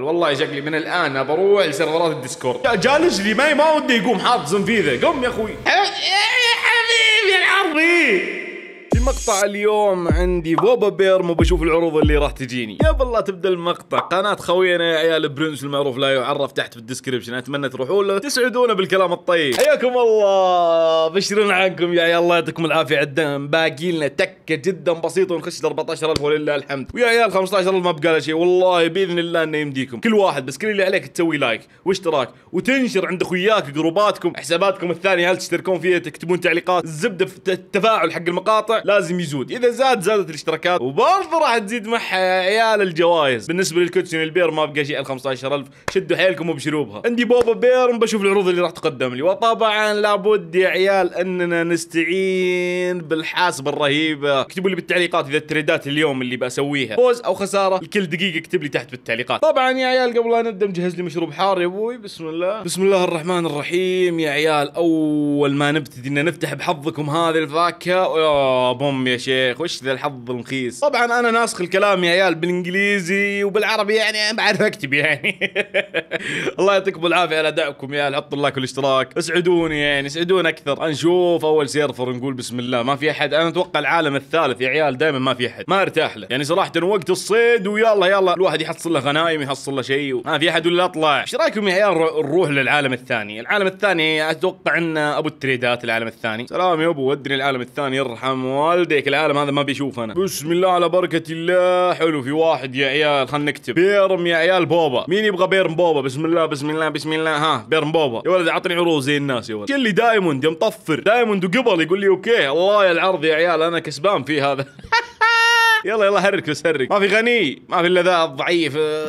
والله شكلي من الان بروح لسيرفرات الديسكورد جالس لي ما ما ودي يقوم حاط زنفيذه قم يا اخوي حبيبي العربي المقطع اليوم عندي بوبا بيرم وبشوف العروض اللي راح تجيني قبل لا تبدا المقطع قناه خوينا يا عيال برنس المعروف لا يعرف تحت في الديسكربشن اتمنى تروحوا له تسعدونا بالكلام الطيب حياكم الله بشرنا عنكم يا عيال الله يعطيكم العافيه الدم باقي لنا تكه جدا بسيطه ونخش 14000 ولله الحمد ويا عيال 15000 ما بقى شيء والله باذن الله انه يمديكم كل واحد بس كل اللي عليك تسوي لايك واشتراك وتنشر عند اخوياك جروباتكم حساباتكم الثانيه هل تشتركون فيها تكتبون تعليقات الزبده في التفاعل حق المقاطع لا لازم يزود اذا زاد زادت الاشتراكات وبرضه راح تزيد معها يا عيال الجوائز بالنسبه للكوتشن البير ما بقى شيء ال 15000 شدوا حيلكم وبشروبها عندي بوبا بير بشوف العروض اللي راح تقدم لي وطبعا لابد يا عيال اننا نستعين بالحاسبه الرهيبه اكتبوا لي بالتعليقات اذا التريدات اليوم اللي بسويها فوز او خساره لكل دقيقه اكتب لي تحت بالتعليقات طبعا يا عيال قبل لا نبدا مجهز لي مشروب حار يا ابوي بسم الله بسم الله الرحمن الرحيم يا عيال اول ما نبتدي ان نفتح بحظكم هذه الفاكهه يا ام يا شيخ وش ذا الحظ المخيس طبعا انا ناسخ الكلام يا عيال بالانجليزي وبالعربي يعني بعد اكتب يعني الله يعطيكم العافيه على ادائكم يا عيال حطوا اللايك والاشتراك اسعدوني يعني اسعدون اكثر نشوف اول سيرفر نقول بسم الله ما في احد انا اتوقع العالم الثالث يا عيال دائما ما في احد ما ارتاح له يعني صراحه وقت الصيد ويلا يلا الواحد يحصل له غنايم يحصل له شيء ما في احد ولا اطلع ايش رايكم يا عيال نروح للعالم الثاني العالم الثاني اتوقع انه ابو التريدات العالم الثاني سلام يا ابو ودني العالم الثاني يرحم والديك العالم هذا ما بيشوف انا بسم الله على بركه الله حلو في واحد يا عيال خلينا نكتب بيرم يا عيال بوبا مين يبغى بيرم بوبا بسم الله بسم الله بسم الله ها بيرم بوبا يا ولد اعطني عروض زي الناس يا ولد قال لي دايموند يا مطفر دايموند وقبل يقول لي اوكي الله يا العرض يا عيال انا كسبان في هذا يلا يلا حرك بس حرك ما في غني ما في الا ذا الضعيف آه،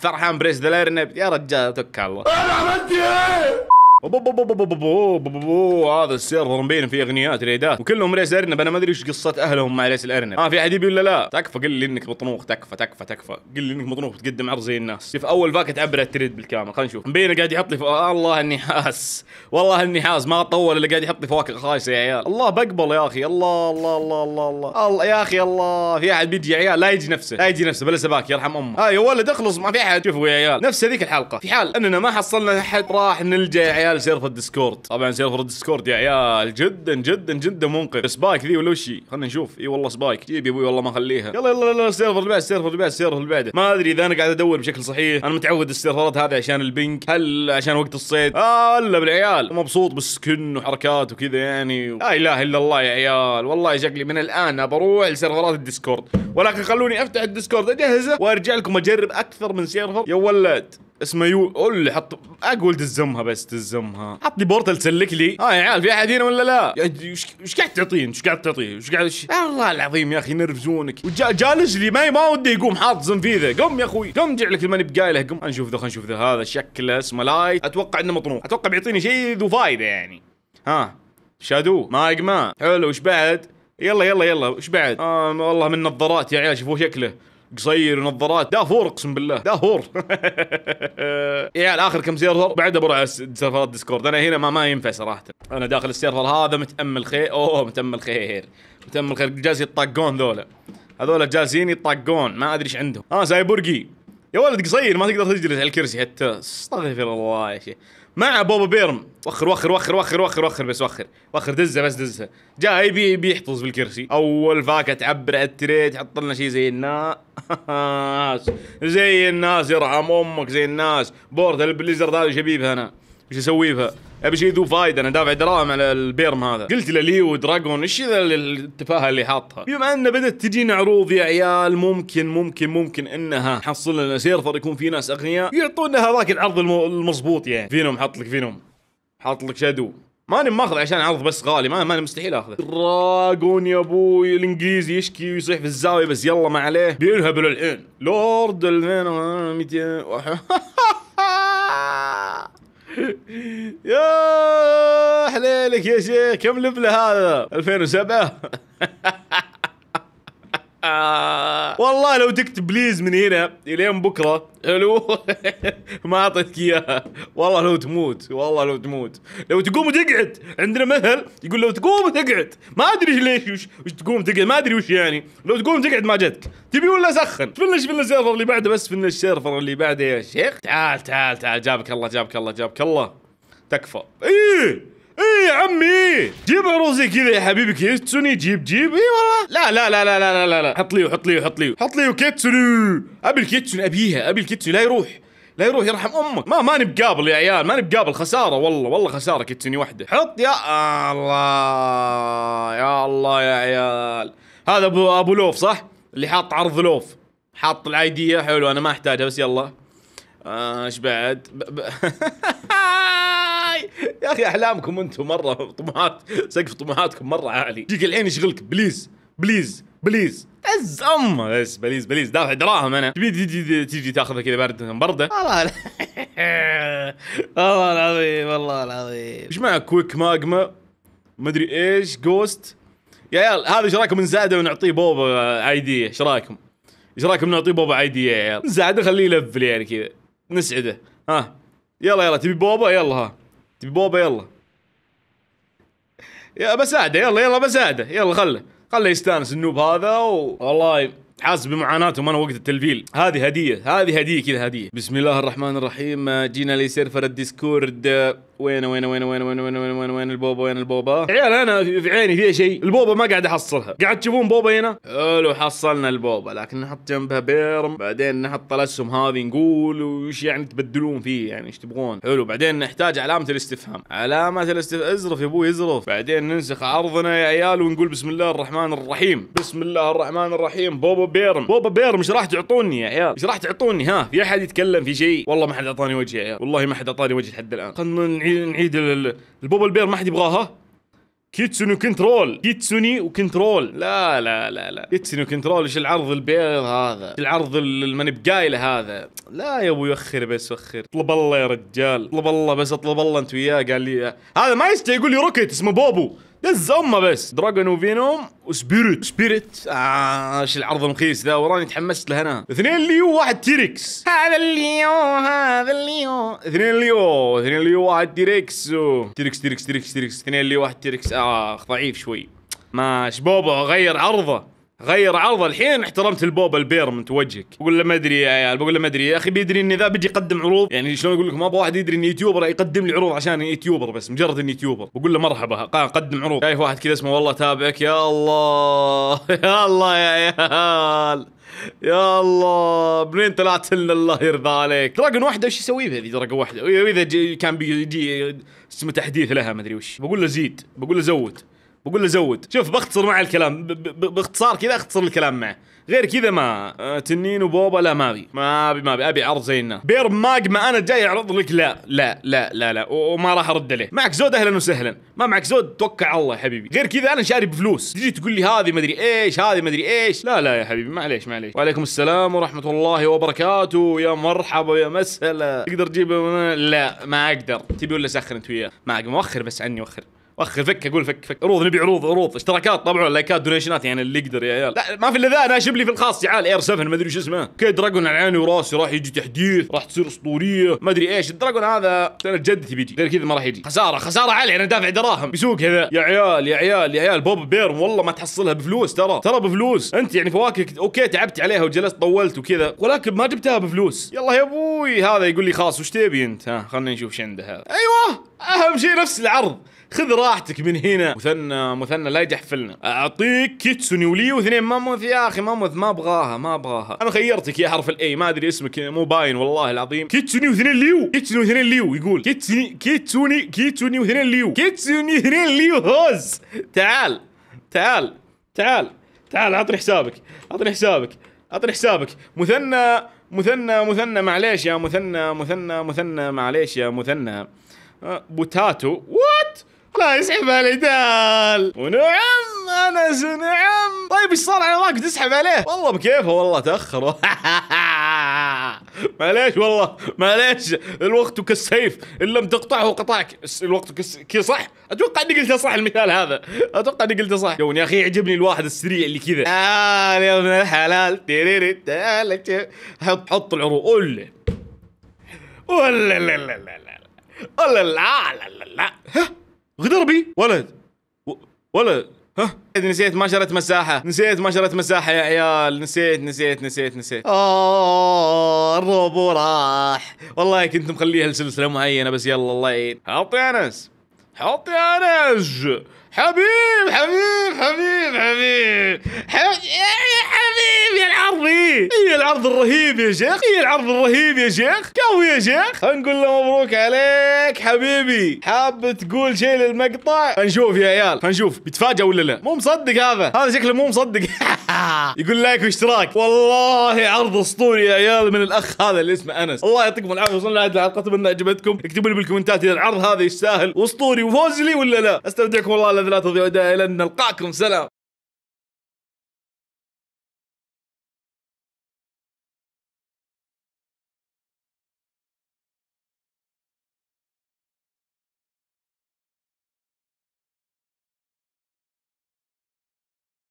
فرحان بريس ذا يا رجال توكل الله انا عملت ايه هذا السيرفر مبين فيه اغنيات ريدات وكلهم ريس ارنب انا ما ادري ايش قصه اهلهم مع ريس الارنب اه في احد يبي ولا لا تكفى قل لي انك مطنوخ تكفى تكفى تكفى قل لي انك مطنوخ تقدم عرض زي الناس شوف اول باكت عبره التريد بالكامل خلينا نشوف مبين قاعد يحط لي ف... آه الله اني حاس والله اني حاس ما طول الا قاعد يحط لي فواكه خايسه يا عيال الله بقبل يا اخي الله الله الله الله الله, الله يا اخي الله في احد بيجي يا عيال لا يجي نفسه لا يجي نفسه بلا سباك يرحم امه آه يا ولد اخلص ما في احد شوفوا يا عيال نفس هذيك الحلقه في حال اننا ما حصلنا احد راح نلجا يا عيال عيال سيرفر الديسكورد طبعا سيرفر الديسكورد يا عيال جدا جدا جدا منقذ سبايك ذي ولا شي خلينا نشوف اي والله سبايك جيب يا ابوي والله ما اخليها يلا يلا يلا السيرفر اللي بعد السيرفر اللي بعد السيرفر اللي بعده ما ادري اذا انا قاعد ادور بشكل صحيح انا متعود السيرفرات هذه عشان البنك هل عشان وقت الصيد آه الا بالعيال مبسوط بالسكن وحركات وكذا يعني و... لا اله الا الله يا عيال والله شكلي من الان بروح لسيرفرات الديسكورد ولكن خلوني افتح الديسكورد اجهزه وارجع لكم اجرب اكثر من سيرفر يا ولد اسمه يو قول لي حط اقول دزمها بس دزمها حط لي بورتل سلك لي ها آه يا عيال في احد هنا ولا لا ايش قاعد تعطين ايش قاعد تعطيه ايش قاعد والله العظيم يا اخي نرفزونك جالس لي ما ما ودي يقوم حاط زنفيذه قم يا اخوي قم جعلك الماني بقايله قم نشوف ذا نشوف ذا هذا شكله اسمه لايت اتوقع انه مطروح اتوقع بيعطيني شيء ذو فايده يعني ها شادو ما ما حلو وش بعد يلا يلا يلا وش بعد آه والله من نظارات يا عيال شوفوا شكله قصير ونظارات دافور اقسم بالله دافور يا يعني اخر كم سيرفر بعد ابو على سيرفرات ديسكورد انا هنا ما ما ينفع صراحه انا داخل السيرفر هذا متامل خير اوه متامل خير متامل خير جالس يطقون ذولا هذولا جالسين يطقون ما ادري ايش عندهم اه سايبورغي يا ولد قصير ما تقدر تجلس على الكرسي حتى استغفر الله يا شيخ مع بوبا بيرم وخر وخر وخر وخر وخر وخر بس وخر وخر دزه بس دزه جاي بي بيحتفظ بالكرسي اول فاكهه تعبر على التري تحط لنا شيء زي الناس زي الناس يرحم امك زي الناس بورد البليزر ذا شبيب انا ايش اسوي فيها؟ ابي شيء ذو فايده انا دافع دراهم على البيرم هذا قلت له ليو دراجون ايش ذا التفاهه اللي حاطها بما ان بدات تجينا عروض يا عيال ممكن ممكن ممكن انها حصل لنا سيرفر يكون في ناس اغنياء يعطونا هذاك العرض المضبوط يعني فينوم حاط لك فينوم حاط لك شادو ماني ماخذ عشان عرض بس غالي ما ماني مستحيل اخذه دراجون يا ابوي الانجليزي يشكي ويصيح في الزاويه بس يلا ما عليه بيرهبل الحين لورد ال 200 يا حليلك يا شيخ كم لبله هذا 2007 آه. والله لو تكتب بليز من هنا الين بكره حلو ما اعطيتك اياها والله لو تموت والله لو تموت لو تقوم وتقعد عندنا مثل يقول لو تقوم وتقعد ما ادري ليش وش, وش تقوم تقعد ما ادري وش يعني لو تقوم تقعد ما جتك تبي ولا سخن فنش فين السيرفر اللي بعده بس فين السيرفر اللي بعده يا شيخ تعال تعال تعال جابك الله جابك الله جابك الله تكفى ايه ايه يا عمي جيب عروزي كذا يا حبيبي كيتسوني جيب جيب اي والله لا لا لا لا لا لا لا حط ليو حط ليو حط ليو حط ليو كيتسوني ابي الكيتسوني ابيها ابي الكيتسوني لا يروح لا يروح يرحم امك ما ماني بقابل يا عيال ماني بقابل خساره والله والله خساره كيتسوني واحده حط يا الله يا الله يا عيال هذا ابو ابو لوف صح اللي حاط عرض لوف حاط العيديه حلو انا ما احتاجها بس يلا آه، ايش آه بعد اخي احلامكم انتم مره طموحات سقف طموحاتكم مره عالي يجيك العين يشغلك بليز بليز بليز عز امه بس بليز بليز دافع دراهم انا تبي تجي, تجي تاخذها كذا برده برده والله والله العظيم والله العظيم ايش معك كويك ماجما مدري ايش جوست يا عيال هذا ايش رايكم نزاده ونعطيه بوبا اي دي ايش رايكم؟ ايش رايكم نعطيه بوبا اي دي يا عيال؟ نزاده خليه يلفل يعني كذا نسعده ها يلا يلا تبي بوبا يلا ها تبي بوبا يلا يا بساعده يلا يلا بساعده يلا خله خله يستانس النوب هذا و... والله حاسس بمعاناتهم انا وقت التلفيل هذه هديه هذه هديه كذا هديه بسم الله الرحمن الرحيم جينا لسيرفر الديسكورد وين وين وين وين وين وين وين وين وين البوبا وين البوبا عيال انا في عيني فيها شيء البوبا ما قاعد احصلها قاعد تشوفون بوبا هنا حلو حصلنا البوبا لكن نحط جنبها بيرم بعدين نحط الاسهم هذه نقول وش يعني تبدلون فيه يعني ايش تبغون حلو بعدين نحتاج علامه الاستفهام علامه الاستفهام ازرف يا ابوي ازرف بعدين ننسخ عرضنا يا عيال ونقول بسم الله الرحمن الرحيم بسم الله الرحمن الرحيم بوبا بيرم بوبا بيرم ايش راح تعطوني يا عيال ايش راح تعطوني ها في احد يتكلم في شيء والله ما حد اعطاني وجه يا عيال والله ما حد اعطاني وجه لحد الان خلنا نعيد نعيد البوبل بير ما حد يبغاها كيتسوني كنترول كيتسوني وكنترول لا لا لا لا كيتسوني وكنترول ايش العرض البيض هذا ايش العرض الماني بقايله هذا لا يا ابو يوخر بس وخر اطلب الله يا رجال اطلب الله بس اطلب الله انت وياه قال لي هذا ما يستاهل يقول لي روكيت اسمه بوبو بس هم بس دراجون وفينوم وسبيريت سبيريت آه العرض المخيس ذا وراني تحمست له انا اثنين ليو واحد تيركس هذا الليو هذا الليو اثنين ليو اثنين ليو واحد تيركس و... تيركس تيركس تيركس تيركس اثنين ليو واحد تيركس اخ آه ضعيف شوي ما شبوبه غير عرضه غير عرضه الحين احترمت البوب البير من وجهك بقول له ما ادري يا عيال بقول له ما ادري يا اخي بيدري اني ذا بيجي يقدم عروض يعني شلون اقول لكم ابغى واحد يدري اني يوتيوبر يقدم لي عروض عشان يوتيوبر بس مجرد اني يوتيوبر بقول له مرحبا قدم عروض شايف واحد كذا اسمه والله تابعك يا الله يا الله يا عيال يا الله منين طلعت لنا الله يرضى عليك دراجون واحده وش يسوي بهذه دراجون واحده واذا كان بيجي اسمه تحديث لها ما ادري وش بقول له زيد بقول له زود بقول له زود شوف بختصر معي الكلام باختصار كذا اختصر الكلام معه غير كذا ما آه، تنين وبوبا لا ما ابي ما ابي ما ابي ابي عرض زي الناس بير ماج ما انا جاي اعرض لك لا لا لا لا لا وما راح ارد عليه معك زود اهلا وسهلا ما معك زود توكل على الله يا حبيبي غير كذا انا شاري بفلوس تجي تقول لي هذه مدري ايش هذه مدري ايش لا لا يا حبيبي معليش معليش وعليكم السلام ورحمه الله وبركاته يا مرحبا يا مسهلا تقدر تجيب لا ما اقدر تبي ولا سخن انت وياه ما مؤخر بس عني وخر وخ فك اقول فك فك عروض نبي عروض عروض اشتراكات طبعا لايكات دونيشنات يعني اللي يقدر يا عيال لا ما في الا ذا انا لي في الخاص تعال اير 7 ما ادري شو اسمه اوكي دراجون على عيني وراسي راح يجي تحديث راح تصير اسطوريه ما ادري ايش الدراجون هذا سنه جدتي بيجي غير كذا ما راح يجي خساره خساره علي انا دافع دراهم بسوق هذا يا عيال يا عيال يا عيال بوب بير والله ما تحصلها بفلوس ترى ترى بفلوس انت يعني فواكه اوكي تعبت عليها وجلست طولت وكذا ولكن ما جبتها بفلوس يلا يا ابوي هذا يقول لي خلاص وش تبي انت ها خلينا نشوف ايش عنده هذا ايوه اهم شيء نفس العرض خذ راحتك من هنا مثنى مثنى لا يجحفلنا اعطيك كيتسوني وليو اثنين ماموث يا اخي ماموث ما ابغاها ما ابغاها انا خيرتك يا حرف الاي ما ادري اسمك مو باين والله العظيم كيتسوني واثنين ليو كيتسوني واثنين ليو يقول كيتسوني كيتسوني كيتسوني واثنين ليو كيتسوني واثنين ليو هوز تعال تعال تعال تعال اعطني حسابك اعطني حسابك اعطني حسابك مثنى مثنى مثنى معليش يا مثنى مثنى مثنى معليش يا مثنى بوتاتو وات لا يسحب علي دال ونعم انس نعم طيب ايش صار على راك تسحب عليه والله بكيفه والله تاخر معليش والله معليش الوقت كالسيف ان لم تقطعه قطعك الوقت كي صح اتوقع اني قلت صح المثال هذا اتوقع اني قلت صح يا اخي يعجبني الواحد السريع اللي كذا آه يا ابن الحلال حط حط العروق قول لا لا لا لا لا لا لا لا لا غدربي ولد ولد ها نسيت ما شريت مساحة نسيت ما شريت مساحة يا عيال نسيت نسيت نسيت نسيت آه الروبو راح والله كنت مخليها لسلسلة معينة بس يلا الله يعين حط يا انس حط يا انس حبيب حبيب حبيب حبيب, حبيب. يا الرهيب يا العرضي هي العرض الرهيب يا شيخ هي العرض الرهيب يا شيخ قوي يا شيخ نقول له مبروك عليك حبيبي حاب تقول شيء للمقطع نشوف يا عيال نشوف بيتفاجئ ولا لا مو مصدق هذا هذا شكله مو مصدق يقول لايك واشتراك والله عرض اسطوري يا عيال من الاخ هذا اللي اسمه انس الله يعطيكم العافيه وصلنا لهذه الحلقه اتمنى عجبتكم اكتبوا لي بالكومنتات اذا العرض هذا يستاهل واسطوري وفوز لي ولا لا استودعكم الله الذي لا تضيع ودائع الى نلقاكم سلام